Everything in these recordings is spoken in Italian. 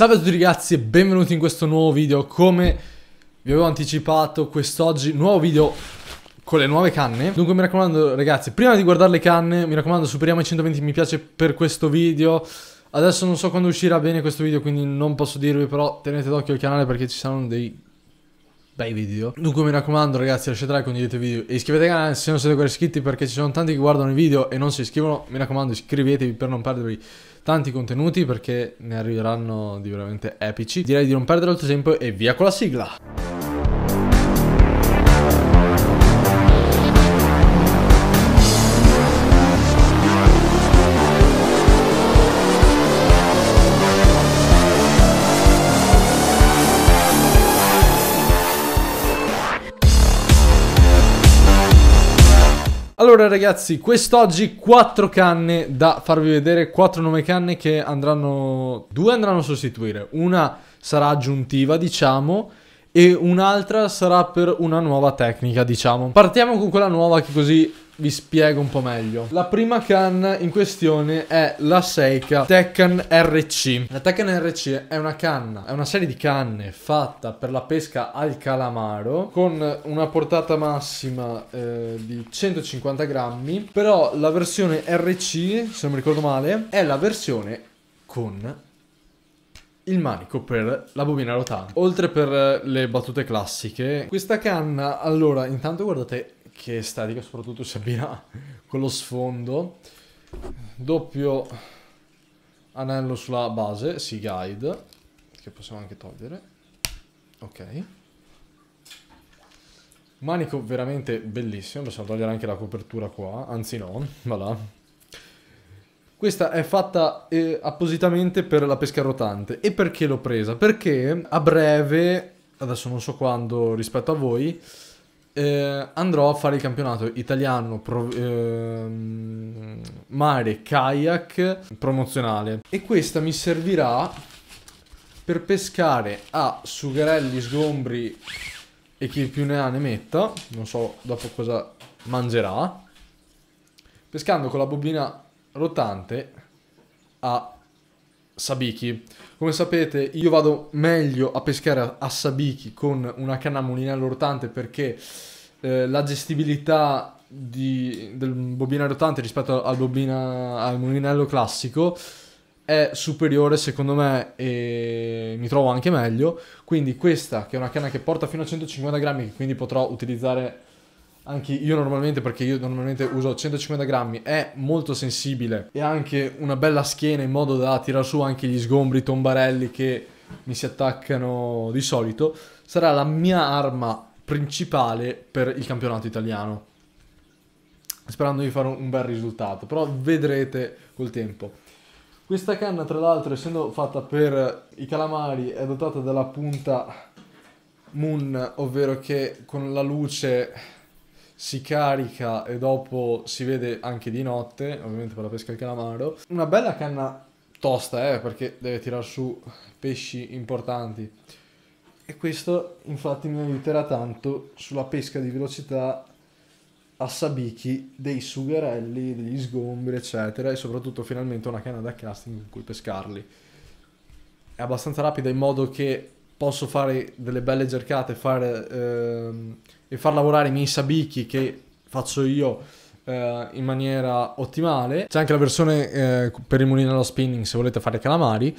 Salve a tutti ragazzi e benvenuti in questo nuovo video Come vi avevo anticipato quest'oggi nuovo video con le nuove canne Dunque mi raccomando ragazzi prima di guardare le canne mi raccomando superiamo i 120 mi piace per questo video Adesso non so quando uscirà bene questo video quindi non posso dirvi però tenete d'occhio il canale perché ci saranno dei bei video. Dunque mi raccomando ragazzi lasciate like, condividete il video e iscrivetevi al canale se non siete ancora iscritti perché ci sono tanti che guardano i video e non si iscrivono. Mi raccomando iscrivetevi per non perdervi tanti contenuti perché ne arriveranno di veramente epici. Direi di non perdere altro tempo e via con la sigla! Allora ragazzi, quest'oggi 4 canne da farvi vedere, 4 nuove canne che andranno, due andranno a sostituire, una sarà aggiuntiva diciamo e un'altra sarà per una nuova tecnica diciamo. Partiamo con quella nuova che così vi spiego un po' meglio. La prima canna in questione è la Seika Tekken RC. La Tekken RC è una canna, è una serie di canne fatta per la pesca al calamaro con una portata massima eh, di 150 grammi, però la versione RC, se non mi ricordo male, è la versione con il manico per la bobina rotante. Oltre per le battute classiche, questa canna, allora, intanto guardate che è statica, soprattutto se abbina con lo sfondo. Doppio anello sulla base, si guide, che possiamo anche togliere. Ok. Manico veramente bellissimo, possiamo togliere anche la copertura qua, anzi no, va Questa è fatta eh, appositamente per la pesca rotante. E perché l'ho presa? Perché a breve, adesso non so quando rispetto a voi, eh, andrò a fare il campionato italiano pro, ehm, mare kayak promozionale e questa mi servirà per pescare a sugherelli, sgombri e chi più ne ha ne metta, non so dopo cosa mangerà, pescando con la bobina rotante a Sabiki. Come sapete io vado meglio a pescare a, a Sabiki con una canna mulinello rotante perché eh, la gestibilità di, del bobina rotante rispetto al, bobina, al mulinello classico è superiore secondo me e mi trovo anche meglio. Quindi questa che è una canna che porta fino a 150 grammi quindi potrò utilizzare anche io normalmente perché io normalmente uso 150 grammi è molto sensibile e anche una bella schiena in modo da tirare su anche gli sgombri tombarelli che mi si attaccano di solito sarà la mia arma principale per il campionato italiano sperando di fare un bel risultato però vedrete col tempo questa canna tra l'altro essendo fatta per i calamari è dotata della punta moon ovvero che con la luce si carica e dopo si vede anche di notte, ovviamente per la pesca del calamaro. Una bella canna tosta, eh, perché deve tirar su pesci importanti. E questo infatti mi aiuterà tanto sulla pesca di velocità a sabichi dei sugherelli, degli sgombri, eccetera, e soprattutto finalmente una canna da casting con cui pescarli. È abbastanza rapida in modo che posso fare delle belle cercate fare, ehm, e far lavorare i miei sabicchi che faccio io eh, in maniera ottimale. C'è anche la versione eh, per il mulino allo spinning se volete fare calamari.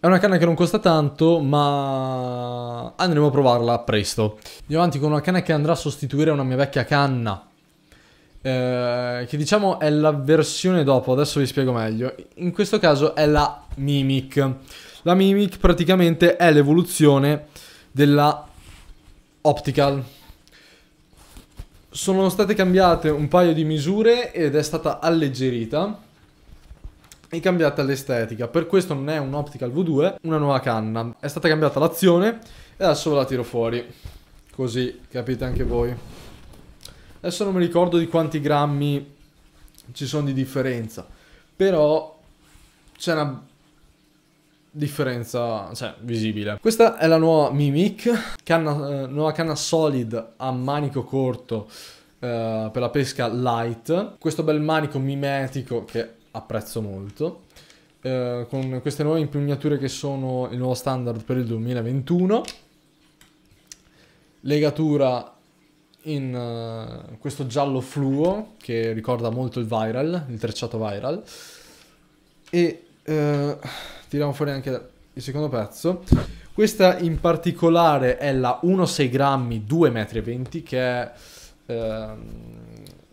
È una canna che non costa tanto, ma andremo a provarla presto. Andiamo avanti con una canna che andrà a sostituire una mia vecchia canna. Eh, che diciamo è la versione dopo, adesso vi spiego meglio. In questo caso è la Mimic. La Mimic praticamente è l'evoluzione della Optical. Sono state cambiate un paio di misure ed è stata alleggerita e cambiata l'estetica. Per questo non è un Optical V2, una nuova canna. È stata cambiata l'azione e adesso ve la tiro fuori. Così capite anche voi. Adesso non mi ricordo di quanti grammi ci sono di differenza. Però c'è una differenza cioè, visibile. Questa è la nuova Mimic, canna, eh, nuova canna solid a manico corto eh, per la pesca light. Questo bel manico mimetico che apprezzo molto. Eh, con queste nuove impugnature che sono il nuovo standard per il 2021. Legatura in uh, questo giallo fluo che ricorda molto il viral, il trecciato viral. E eh, tiriamo fuori anche il secondo pezzo. Questa in particolare è la 1,6 grammi 2,20 m che è eh,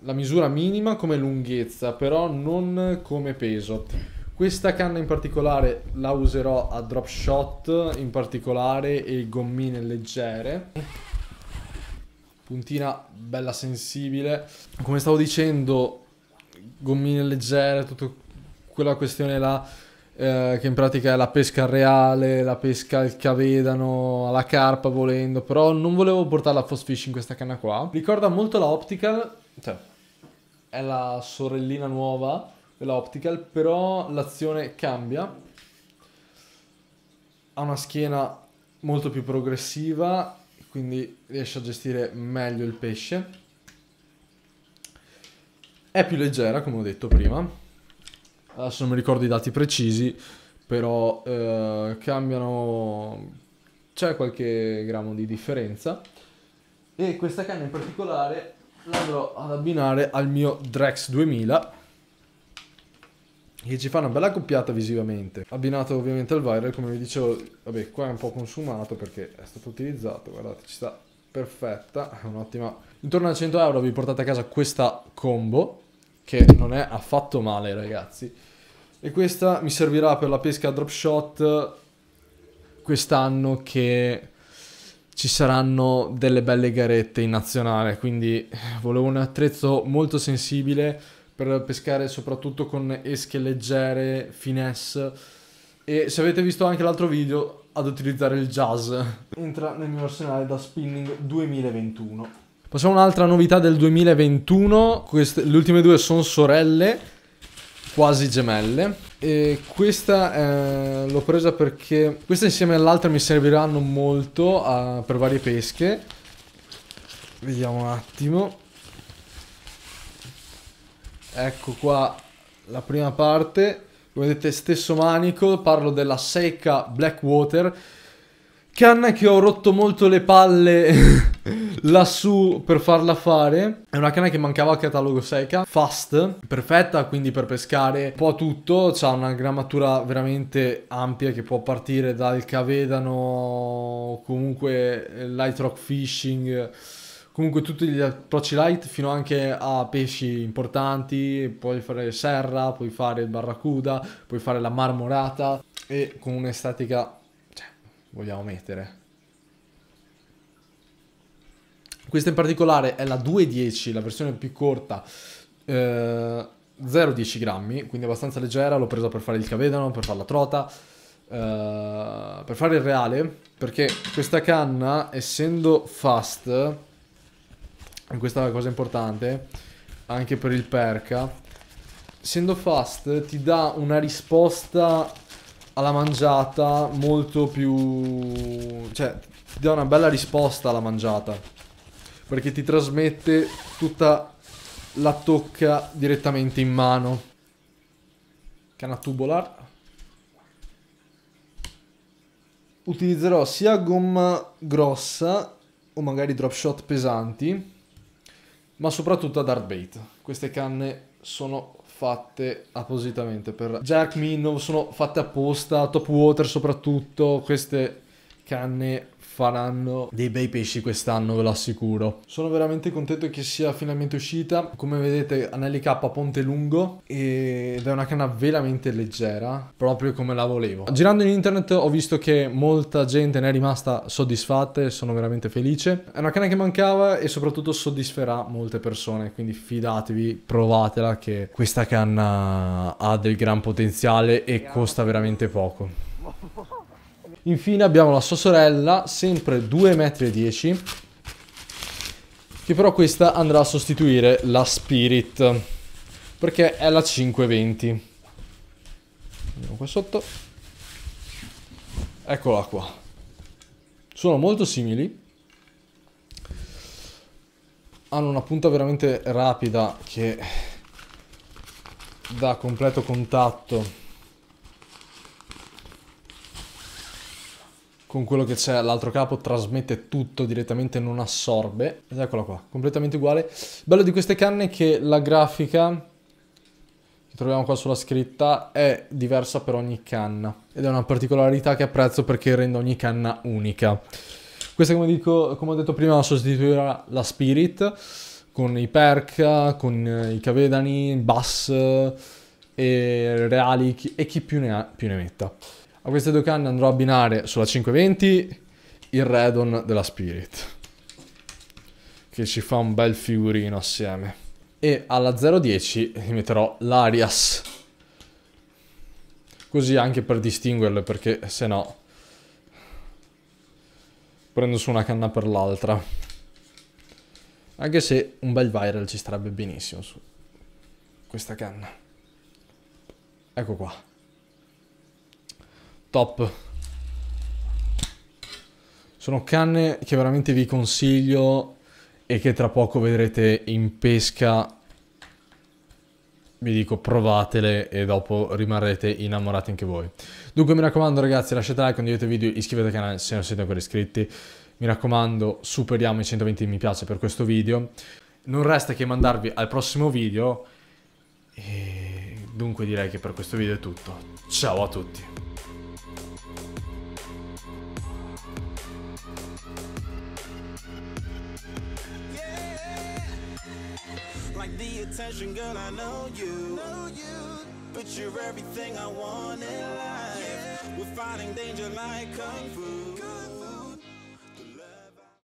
la misura minima come lunghezza, però non come peso. Questa canna in particolare la userò a drop shot in particolare e gommine leggere. Puntina bella sensibile. Come stavo dicendo, gommine leggere, tutto quella questione là eh, che in pratica è la pesca reale, la pesca al cavedano, alla carpa volendo, però non volevo portarla a Fast Fish in questa canna qua. Ricorda molto la Optical, cioè è la sorellina nuova della Optical, però l'azione cambia. Ha una schiena molto più progressiva, quindi riesce a gestire meglio il pesce. È più leggera, come ho detto prima adesso non mi ricordo i dati precisi, però eh, cambiano, c'è qualche grammo di differenza e questa canna in particolare la andrò ad abbinare al mio Drex 2000 che ci fa una bella accoppiata visivamente abbinato ovviamente al viral come vi dicevo vabbè qua è un po' consumato perché è stato utilizzato guardate ci sta perfetta è un'ottima intorno a 100 euro vi portate a casa questa combo che non è affatto male, ragazzi. E questa mi servirà per la pesca drop shot quest'anno che ci saranno delle belle garette in nazionale, quindi volevo un attrezzo molto sensibile per pescare soprattutto con esche leggere, finesse e se avete visto anche l'altro video ad utilizzare il jazz. Entra nel mio arsenale da spinning 2021. Passiamo a un'altra novità del 2021. Queste, le ultime due sono sorelle, quasi gemelle. E questa eh, l'ho presa perché questa insieme all'altra mi serviranno molto a, per varie pesche. Vediamo un attimo. Ecco qua la prima parte. Come vedete stesso manico, parlo della Seika Blackwater Canna che ho rotto molto le palle lassù per farla fare. È una canna che mancava al catalogo secca, fast, perfetta quindi per pescare un po' tutto, ha una grammatura veramente ampia che può partire dal cavedano, comunque light rock fishing, comunque tutti gli approcci light fino anche a pesci importanti, puoi fare serra, puoi fare il barracuda, puoi fare la marmorata e con un'estetica vogliamo mettere. Questa in particolare è la 210, la versione più corta, eh, 0,10 grammi, quindi abbastanza leggera, l'ho presa per fare il cavedano, per fare la trota, eh, per fare il reale, perché questa canna, essendo fast, questa è la cosa importante, anche per il perca, essendo fast ti dà una risposta alla mangiata molto più... cioè ti dà una bella risposta alla mangiata perché ti trasmette tutta la tocca direttamente in mano canna tubular utilizzerò sia gomma grossa o magari drop shot pesanti ma soprattutto a dart bait queste canne sono fatte appositamente per Jack Minnow, sono fatte apposta, Top Water soprattutto, queste canne faranno dei bei pesci quest'anno, ve lo assicuro. Sono veramente contento che sia finalmente uscita. Come vedete, Anelli K ponte lungo ed è una canna veramente leggera, proprio come la volevo. Girando in internet ho visto che molta gente ne è rimasta soddisfatta e sono veramente felice. È una canna che mancava e soprattutto soddisferà molte persone, quindi fidatevi, provatela che questa canna ha del gran potenziale e costa veramente poco. Infine abbiamo la sua sorella, sempre 2,10 m, che però questa andrà a sostituire la Spirit, perché è la 5,20. Andiamo qua sotto. Eccola qua. Sono molto simili. Hanno una punta veramente rapida che dà completo contatto con quello che c'è all'altro capo, trasmette tutto direttamente, non assorbe. Ed eccola qua, completamente uguale. bello di queste canne è che la grafica che troviamo qua sulla scritta è diversa per ogni canna. Ed è una particolarità che apprezzo perché rende ogni canna unica. Questa, come, dico, come ho detto prima, sostituirà la Spirit con i perk, con i cavedani, bass e reali e chi più ne ha più ne metta. A queste due canne andrò a abbinare sulla 520 il Redon della Spirit. Che ci fa un bel figurino assieme. E alla 010 metterò l'Arias. Così anche per distinguerle perché se no prendo su una canna per l'altra. Anche se un bel viral ci starebbe benissimo su questa canna. Ecco qua top. Sono canne che veramente vi consiglio e che tra poco vedrete in pesca. Vi dico provatele e dopo rimarrete innamorati anche voi. Dunque mi raccomando ragazzi lasciate like, condividete il video, iscrivetevi al canale se non siete ancora iscritti. Mi raccomando superiamo i 120 mi piace per questo video. Non resta che mandarvi al prossimo video. E dunque direi che per questo video è tutto. Ciao a tutti! impression, girl, I know you. Know you. But you're everything I want in life. Yeah. We're fighting danger like kung fu. Good.